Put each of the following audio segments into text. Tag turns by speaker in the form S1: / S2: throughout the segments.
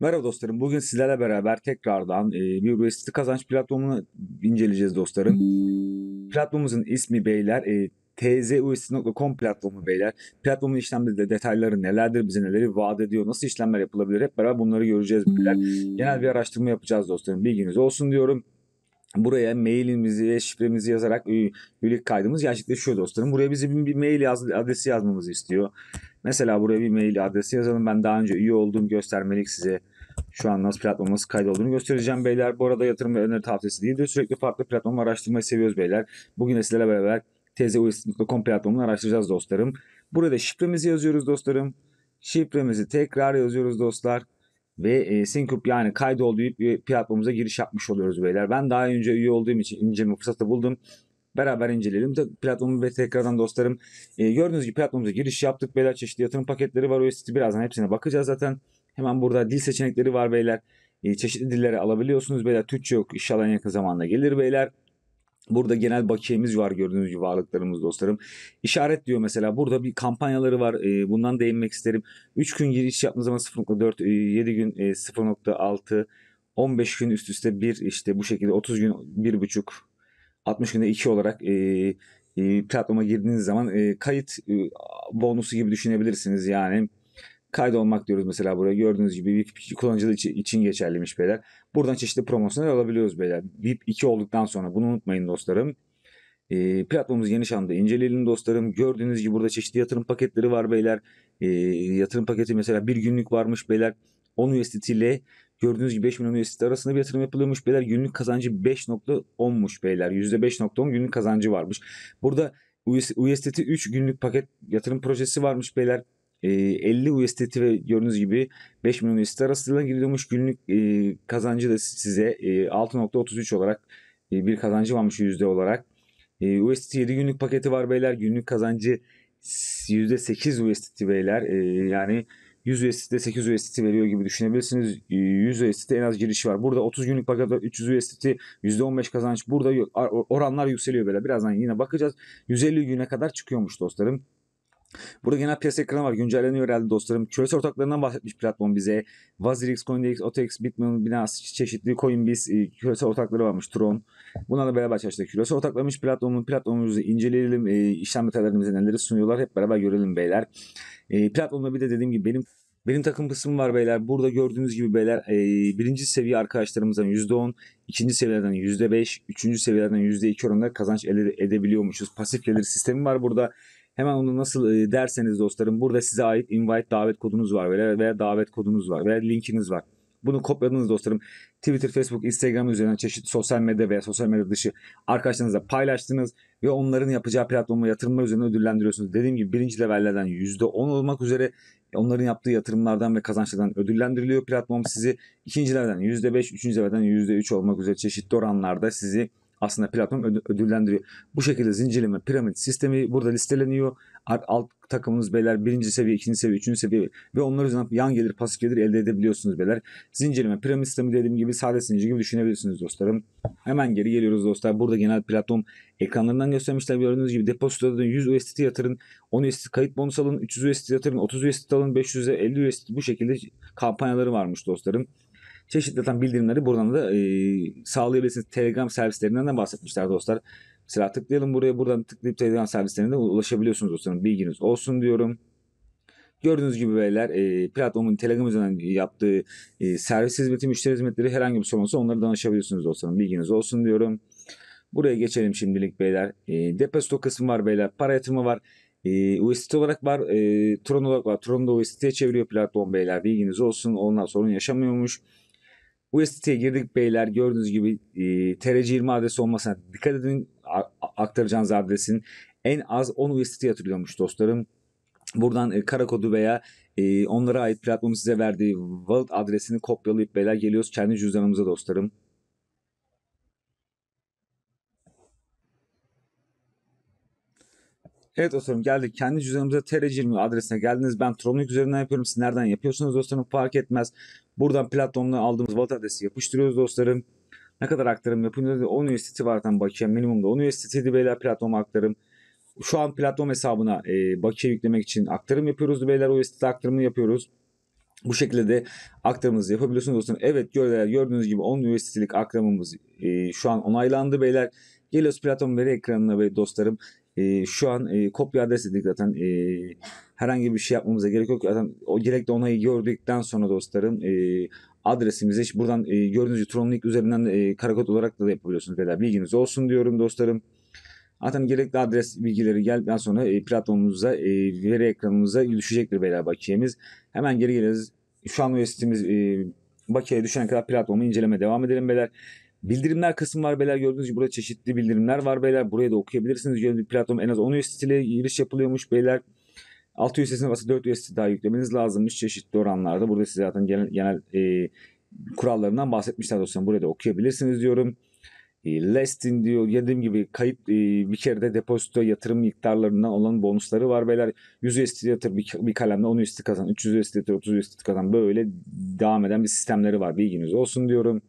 S1: Merhaba dostlarım. Bugün sizlerle beraber tekrardan e, bir USD kazanç platformunu inceleyeceğiz dostlarım. Platformumuzun ismi beyler e, tzust.com platformu beyler. Platformun işlemleri de detayları nelerdir, bize neleri vaat ediyor, nasıl işlemler yapılabilir hep beraber bunları göreceğiz beyler. Genel bir araştırma yapacağız dostlarım. Bilginiz olsun diyorum. Buraya mailimizi ve şifremizi yazarak e, üyelik kaydımız gerçekleşiyor dostlarım. Buraya bize bir mail yaz, adresi yazmamızı istiyor. Mesela buraya bir mail adresi yazalım. Ben daha önce üye olduğum göstermelik size şu an nasıl platformumuz nasıl kaydolduğunu göstereceğim beyler. Bu arada yatırım ve öneri tavsiyesi değildir. Sürekli farklı platform araştırmayı seviyoruz beyler. Bugün de sizlerle beraber tezeulis.com platformunu araştıracağız dostlarım. Burada şifremizi yazıyoruz dostlarım. Şifremizi tekrar yazıyoruz dostlar. Ve e, Syncup yani kaydol deyip platformumuza giriş yapmış oluyoruz beyler. Ben daha önce üye olduğum için inceleme fırsatı buldum beraber inceleyelim. Platformu ve tekrardan dostlarım e, gördüğünüz gibi platformumuza giriş yaptık. Beyler çeşitli yatırım paketleri var. USDT birazdan hepsine bakacağız zaten. Hemen burada dil seçenekleri var beyler. E, çeşitli dilleri alabiliyorsunuz beyler. Türkçe yok. İnşallah en yakın zamanda gelir beyler. Burada genel bakiyemiz var gördüğünüz gibi varlıklarımız dostlarım. İşaret diyor mesela burada bir kampanyaları var. E, bundan değinmek isterim. 3 gün giriş yaptığınız zaman 0.4, 7 e, gün 0.6, e, 15 gün üst üste 1 işte bu şekilde 30 gün 1.5 60 günde 2 olarak e, e, platforma girdiğiniz zaman e, kayıt e, bonusu gibi düşünebilirsiniz. Yani kaydolmak diyoruz mesela buraya gördüğünüz gibi VIP kullanıcılar için, için geçerliymiş beyler. Buradan çeşitli promosyonlar alabiliyoruz beyler. VIP 2 olduktan sonra bunu unutmayın dostlarım. E, platformumuz geniş anda inceleyelim dostlarım. Gördüğünüz gibi burada çeşitli yatırım paketleri var beyler. E, yatırım paketi mesela bir günlük varmış beyler. 10 USDT ile Gördüğünüz gibi 5 milyon üyesi arasında bir yatırım yapılıyormuş. Beyler günlük kazancı 5.10'muş beyler. %5.10 günlük kazancı varmış. Burada USDT 3 günlük paket yatırım projesi varmış beyler. 50 ee, USDT ve gördüğünüz gibi 5 milyon USDT arasında gidiyormuş. Günlük e, kazancı da size 6.33 e, olarak e, bir kazancı varmış yüzde olarak. USDT 7 günlük paketi var beyler. Günlük kazancı %8 USDT beyler. E, yani 100 USDT 8 USDT veriyor gibi düşünebilirsiniz. 100 ee, USDT en az girişi var. Burada 30 günlük bakatta 300 USDT %15 kazanç. Burada oranlar yükseliyor böyle. Birazdan yine bakacağız. 150 güne kadar çıkıyormuş dostlarım. Burada genel piyasa ekranı var. Güncelleniyor herhalde dostlarım. Küresel ortaklarından bahsetmiş platform bize. Vazirix, Coindex, OTX, Bitcoin, Binance, çeşitli Coinbase e, küresel ortakları varmış. Tron. Bunlarla beraber çalıştık. Küresel ortaklamış platformun platformumuzu inceleyelim. E, işlem detaylarımızı neleri sunuyorlar hep beraber görelim beyler. E, platformda bir de dediğim gibi benim benim takım kısmım var beyler. Burada gördüğünüz gibi beyler e, birinci seviye arkadaşlarımızdan %10, ikinci seviyeden %5, üçüncü seviyeden %2 oranında kazanç elde edebiliyormuşuz. Pasif gelir sistemi var burada. Hemen onu nasıl derseniz dostlarım burada size ait invite davet kodunuz var veya, veya davet kodunuz var veya linkiniz var. Bunu kopyaladınız dostlarım. Twitter, Facebook, Instagram üzerinden çeşitli sosyal medya veya sosyal medya dışı arkadaşlarınızla paylaştınız ve onların yapacağı platforma yatırımlar üzerine ödüllendiriyorsunuz. Dediğim gibi birinci levellerden %10 olmak üzere onların yaptığı yatırımlardan ve kazançlardan ödüllendiriliyor. Platform sizi ikinci levelden %5, üçüncü levelden %3 olmak üzere çeşitli oranlarda sizi aslında platform ödüllendiriyor. Bu şekilde zincirleme piramit sistemi burada listeleniyor. Alt takımınız beyler birinci seviye, ikinci seviye, üçüncü seviye ve onlar yüzden yan gelir, pasif gelir elde edebiliyorsunuz beyler. Zincirleme piramit sistemi dediğim gibi sade zincir gibi düşünebilirsiniz dostlarım. Hemen geri geliyoruz dostlar. Burada genel platform ekranlarından göstermişler gördüğünüz gibi depozitoda 100 USDT yatırın, 10 USDT kayıt bonus alın, 300 USDT yatırın, 30 USDT alın, 500'e 50 USDT bu şekilde kampanyaları varmış dostlarım. Çeşitli zaten bildirimleri buradan da e, sağlayabilirsiniz. Telegram servislerinden de bahsetmişler dostlar. Mesela tıklayalım buraya buradan tıklayıp Telegram servislerine ulaşabiliyorsunuz dostlarım. Bilginiz olsun diyorum. Gördüğünüz gibi beyler e, platformun Telegram üzerinden yaptığı e, servis hizmeti, müşteri hizmetleri herhangi bir sorun olsa onlara danışabiliyorsunuz dostlarım. Bilginiz olsun diyorum. Buraya geçelim şimdilik beyler. E, depozito kısmı var beyler. Para yatırımı var. E, USDT olarak var. E, Tron olarak var. Tron da USDT'ye çeviriyor platform beyler. Bilginiz olsun. Onlar sorun yaşamıyormuş. Bu siteye girdik beyler gördüğünüz gibi e, TRC20 adresi olmasına dikkat edin aktaracağınız adresin en az 10 USDT hatırlıyormuş dostlarım. Buradan e, kara veya e, onlara ait platformun size verdiği wallet adresini kopyalayıp beyler geliyoruz kendi cüzdanımıza dostlarım. Evet dostlarım geldik. Kendi cüzdanımıza TR20 adresine geldiniz. Ben Tromlik üzerinden yapıyorum. Siz nereden yapıyorsunuz dostlarım fark etmez. Buradan platformdan aldığımız wallet adresi yapıştırıyoruz dostlarım. Ne kadar aktarım yapıyoruz? 10 USDT var zaten Minimumda 10 USDT'di beyler platform aktarım. Şu an platform hesabına e, Bakiye yüklemek için aktarım yapıyoruz beyler. USDT aktarımını yapıyoruz. Bu şekilde de aktarımınızı yapabiliyorsunuz dostlarım. Evet gördüğünüz gibi 10 USDT'lik aktarımımız e, şu an onaylandı beyler. Geliyoruz platform veri ekranına ve dostlarım e, şu an e, kopya adres dedik zaten e, herhangi bir şey yapmamıza gerek yok. Zaten o gerekli onayı gördükten sonra dostlarım e, adresimizi işte buradan e, gördüğünüz Tronlink üzerinden e, karakod olarak da yapabiliyorsunuz. Beyler bilginiz olsun diyorum dostlarım. Zaten gerekli adres bilgileri geldikten sonra e, platformumuza, e, veri ekranımıza düşecektir beyler bakiyemiz. Hemen geri geliriz. Şu an web sitemiz e, bakiye düşen kadar platformu inceleme devam edelim beyler. Bildirimler kısım var beyler gördüğünüz gibi burada çeşitli bildirimler var beyler. Buraya da okuyabilirsiniz. Yeni bir platform en az 10 USDT ile giriş yapılıyormuş beyler. 6 USDT'sine bası 4 USDT daha yüklemeniz lazımmış çeşitli oranlarda. Burada size zaten genel, genel e, kurallarından bahsetmişler dostum Buraya da okuyabilirsiniz diyorum. E, Lestin diyor. Dediğim gibi kayıt e, bir kere de depozito yatırım miktarlarından olan bonusları var beyler. 100 USDT yatır bir, bir kalemle 10 USDT kazan, 300 USDT, 30 USDT kazan böyle devam eden bir sistemleri var. Bilginiz olsun diyorum.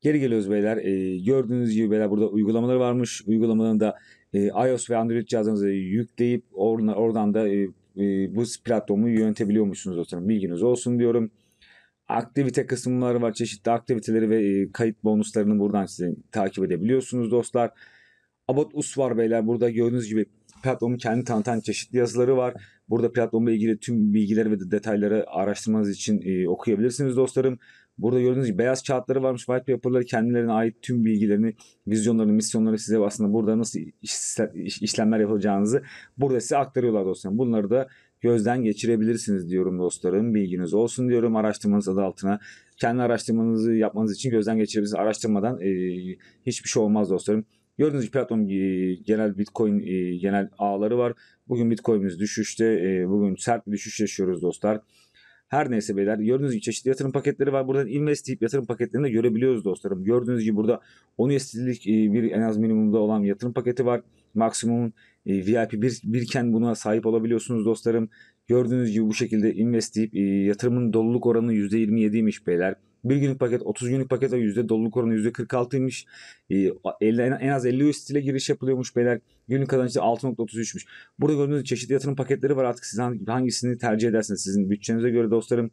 S1: Geri geliyoruz beyler. E, gördüğünüz gibi beyler burada uygulamaları varmış. Uygulamalarını da e, iOS ve Android cihazınıza yükleyip oradan, oradan da e, e, bu platformu yönetebiliyormuşsunuz dostlarım. Bilginiz olsun diyorum. Aktivite kısımları var. Çeşitli aktiviteleri ve e, kayıt bonuslarını buradan size takip edebiliyorsunuz dostlar. Abot Us var beyler. Burada gördüğünüz gibi platformun kendi tanıtan çeşitli yazıları var. Burada platformla ilgili tüm bilgileri ve detayları araştırmanız için e, okuyabilirsiniz dostlarım. Burada gördüğünüz gibi beyaz kağıtları varmış. White paper'ları kendilerine ait tüm bilgilerini, vizyonlarını, misyonları size aslında burada nasıl işlemler yapacağınızı burada size aktarıyorlar dostlarım. Bunları da gözden geçirebilirsiniz diyorum dostlarım. Bilginiz olsun diyorum araştırmanız adı altına. Kendi araştırmanızı yapmanız için gözden geçirebilirsiniz. Araştırmadan e, hiçbir şey olmaz dostlarım. Gördüğünüz gibi platform genel Bitcoin genel ağları var. Bugün Bitcoin'imiz düşüşte. Bugün sert bir düşüş yaşıyoruz dostlar. Her neyse beyler gördüğünüz gibi çeşitli yatırım paketleri var. Buradan invest deyip yatırım paketlerini de görebiliyoruz dostlarım. Gördüğünüz gibi burada 10 üyesizlik e, bir en az minimumda olan yatırım paketi var. Maksimum e, VIP bir, birken buna sahip olabiliyorsunuz dostlarım. Gördüğünüz gibi bu şekilde invest deyip e, yatırımın doluluk oranı %27'ymiş beyler. 1 günlük paket, 30 günlük paket ve yüzde doluluk oranı yüzde %46'ymış. E, ee, en az 50 USD ile giriş yapılıyormuş beyler. Günlük kazançta 6.33'müş. Burada gördüğünüz çeşitli yatırım paketleri var artık siz hangisini tercih edersiniz sizin bütçenize göre dostlarım.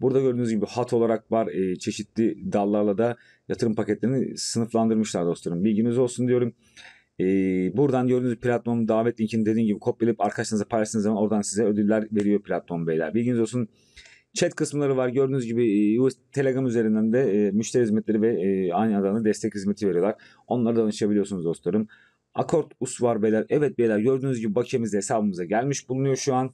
S1: Burada gördüğünüz gibi hat olarak var ee, çeşitli dallarla da yatırım paketlerini sınıflandırmışlar dostlarım. Bilginiz olsun diyorum. E, buradan gördüğünüz platformun davet linkini dediğim gibi kopyalayıp arkadaşlarınıza paylaştığınız zaman oradan size ödüller veriyor platform beyler. Bilginiz olsun. Chat kısımları var. Gördüğünüz gibi e, US Telegram üzerinden de e, müşteri hizmetleri ve e, aynı adamın destek hizmeti veriyorlar. Onlara danışabiliyorsunuz dostlarım. Akort us var beyler. Evet beyler gördüğünüz gibi bakiyemiz hesabımıza gelmiş bulunuyor şu an.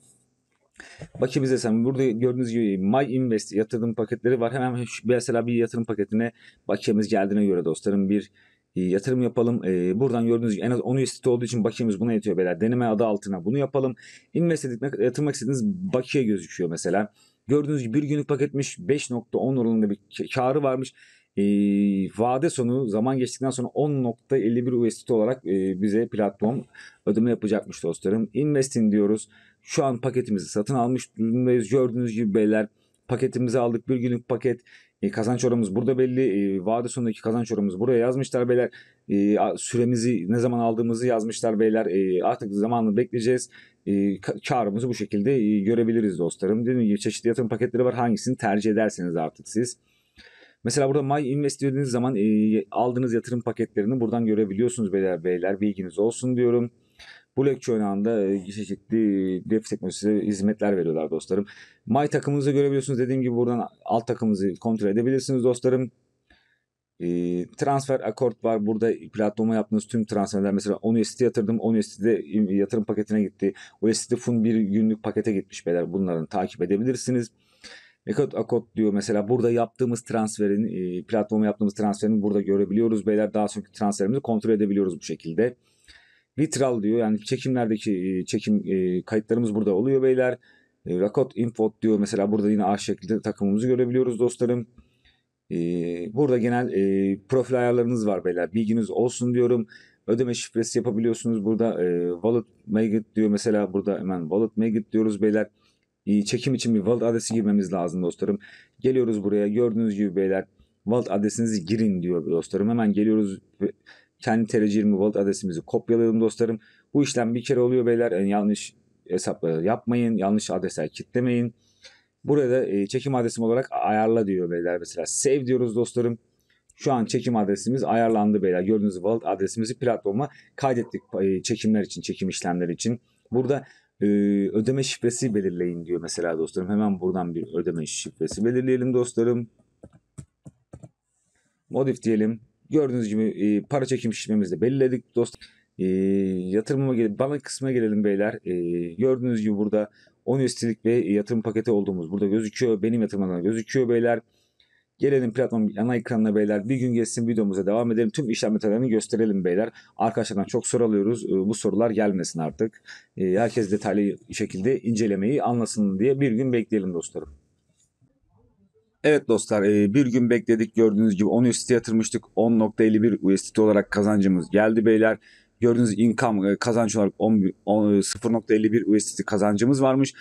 S1: Bakiyemiz hesabı burada gördüğünüz gibi My Invest yatırım paketleri var. Hemen mesela bir yatırım paketine bakiyemiz geldiğine göre dostlarım bir e, yatırım yapalım. buradan gördüğünüz gibi en az 10 üye olduğu için bakiyemiz buna yetiyor beyler. Deneme adı altına bunu yapalım. Invest edip yatırmak istediğiniz bakiye gözüküyor mesela. Gördüğünüz gibi bir günlük paketmiş. 5.10 oranında bir karı varmış. E, vade sonu zaman geçtikten sonra 10.51 USDT olarak e, bize platform ödeme yapacakmış dostlarım. Investin diyoruz. Şu an paketimizi satın almış durumdayız. Gördüğünüz gibi beyler paketimizi aldık. Bir günlük paket. E, kazanç oramız burada belli. E, vade sonundaki kazanç oramız buraya yazmışlar beyler. E, süremizi ne zaman aldığımızı yazmışlar beyler. E, artık zamanını bekleyeceğiz. E, karımızı bu şekilde e, görebiliriz dostlarım. Dediğim gibi çeşitli yatırım paketleri var. Hangisini tercih ederseniz artık siz. Mesela burada My Invest dediğiniz zaman e, aldığınız yatırım paketlerini buradan görebiliyorsunuz beyler beyler bilginiz olsun diyorum. Bulek Çönağı'nda e, çeşitli dev teknolojisi hizmetler veriyorlar dostlarım. May takımımızı görebiliyorsunuz. Dediğim gibi buradan alt takımımızı kontrol edebilirsiniz dostlarım. E, transfer akort var. Burada platforma yaptığınız tüm transferler mesela Onest'i yatırdım. Onest'de yatırım paketine gitti. Onest'de Fun bir günlük pakete gitmiş beyler. Bunların takip edebilirsiniz. Ekot Akot diyor mesela burada yaptığımız transferin, e, platforma yaptığımız transferin burada görebiliyoruz beyler. Daha sonraki transferimizi kontrol edebiliyoruz bu şekilde. Vitral diyor yani çekimlerdeki e, çekim e, kayıtlarımız burada oluyor beyler. E, Rakot Info diyor mesela burada yine A şeklinde takımımızı görebiliyoruz dostlarım. burada genel profil ayarlarınız var beyler bilginiz olsun diyorum. Ödeme şifresi yapabiliyorsunuz burada e, wallet magnet diyor mesela burada hemen wallet magnet diyoruz beyler. çekim için bir wallet adresi girmemiz lazım dostlarım. Geliyoruz buraya gördüğünüz gibi beyler wallet adresinizi girin diyor dostlarım. Hemen geliyoruz kendi TR20 wallet adresimizi kopyalayalım dostlarım. Bu işlem bir kere oluyor beyler. Yani yanlış hesapları e, yapmayın. Yanlış adresler kitlemeyin. Burada e, çekim adresim olarak ayarla diyor beyler mesela. Save diyoruz dostlarım. Şu an çekim adresimiz ayarlandı beyler. Gördüğünüz wallet adresimizi platforma kaydettik e, çekimler için, çekim işlemleri için. Burada e, ödeme şifresi belirleyin diyor mesela dostlarım. Hemen buradan bir ödeme şifresi belirleyelim dostlarım. Modif diyelim. Gördüğünüz gibi e, para çekim şişmemizi de belirledik dostum. E, yatırıma gelelim, bana kısmına gelelim beyler. E, gördüğünüz gibi burada 10 üstelik ve yatırım paketi olduğumuz burada gözüküyor. Benim yatırımlarım gözüküyor beyler. Gelelim platform ana ekranına beyler. Bir gün geçsin videomuza devam edelim. Tüm işlem detaylarını gösterelim beyler. Arkadaşlardan çok soru alıyoruz. E, bu sorular gelmesin artık. E, herkes detaylı şekilde incelemeyi anlasın diye bir gün bekleyelim dostlarım. Evet dostlar e, bir gün bekledik gördüğünüz gibi 10 USD yatırmıştık 10.51 USD olarak kazancımız geldi beyler. Gördüğünüz income e, kazanç olarak 0.51 e, USD kazancımız varmış.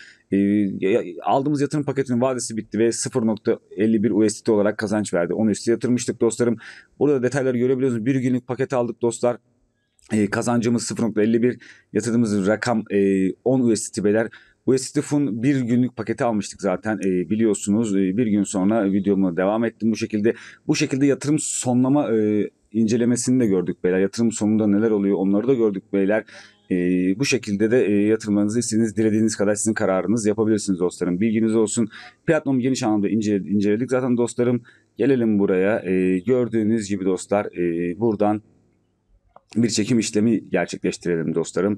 S1: Aldığımız yatırım paketinin vadesi bitti ve 0.51 USD olarak kazanç verdi. 10 USD yatırmıştık dostlarım. Burada detayları görebiliyorsunuz. Bir günlük paket aldık dostlar. Kazancımız 0.51 yatırdığımız rakam 10 USD beyler. Westif'un bir günlük paketi almıştık zaten e, biliyorsunuz. E, bir gün sonra videomu devam ettim bu şekilde. Bu şekilde yatırım sonlama e, incelemesini de gördük beyler. Yatırım sonunda neler oluyor onları da gördük beyler. E, bu şekilde de e, yatırmanızı istediğiniz, dilediğiniz kadar sizin kararınız yapabilirsiniz dostlarım. Bilginiz olsun. Platinum geniş anlamda ince, inceledik zaten dostlarım. Gelelim buraya. E, gördüğünüz gibi dostlar e, buradan bir çekim işlemi gerçekleştirelim dostlarım.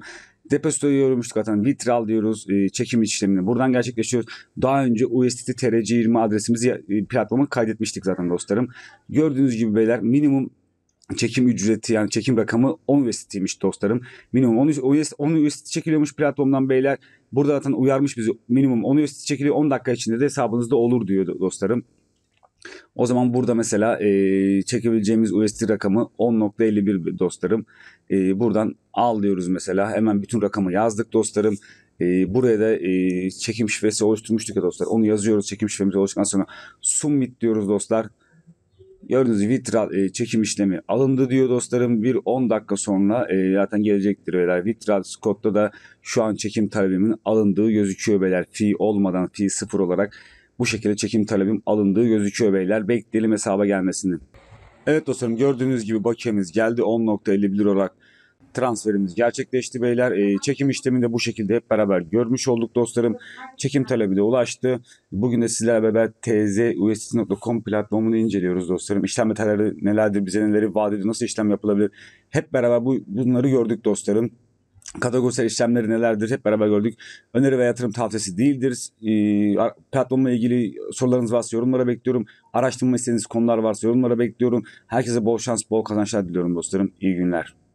S1: Depozitoyu yormuştuk zaten. Vitral diyoruz. E, çekim işlemini buradan gerçekleştiriyoruz. Daha önce USDT TRC20 adresimizi e, platforma kaydetmiştik zaten dostlarım. Gördüğünüz gibi beyler minimum çekim ücreti yani çekim rakamı 10 USDT'ymiş dostlarım. Minimum 10, 10 USDT çekiliyormuş platformdan beyler. Burada zaten uyarmış bizi minimum 10 USDT çekiliyor 10 dakika içinde de hesabınızda olur diyor dostlarım. O zaman burada mesela e, çekebileceğimiz USD rakamı 10.51 dostlarım. E, buradan al diyoruz mesela. Hemen bütün rakamı yazdık dostlarım. E, buraya da e, çekim şifresi oluşturmuştuk ya dostlar. Onu yazıyoruz çekim şifremizi oluştuktan sonra summit diyoruz dostlar. Gördüğünüz gibi vitral e, çekim işlemi alındı diyor dostlarım. Bir 10 dakika sonra e, zaten gelecektir beyler. Vitral Scott'ta da şu an çekim talebimin alındığı gözüküyor beyler. Fi olmadan fee sıfır olarak bu şekilde çekim talebim alındığı gözüküyor beyler. Bekleyelim hesaba gelmesini. Evet dostlarım gördüğünüz gibi bakiyemiz geldi 10.51 olarak transferimiz gerçekleşti beyler. E, çekim işlemini de bu şekilde hep beraber görmüş olduk dostlarım. Çekim talebi de ulaştı. Bugün de sizlerle beraber tzusd.com platformunu inceliyoruz dostlarım. İşlem detayları nelerdir, bize neleri vaat ediyor, nasıl işlem yapılabilir? Hep beraber bu, bunları gördük dostlarım kategorisel işlemleri nelerdir hep beraber gördük. Öneri ve yatırım tavsiyesi değildir. E, platformla ilgili sorularınız varsa yorumlara bekliyorum. Araştırma istediğiniz konular varsa yorumlara bekliyorum. Herkese bol şans, bol kazançlar diliyorum dostlarım. İyi günler.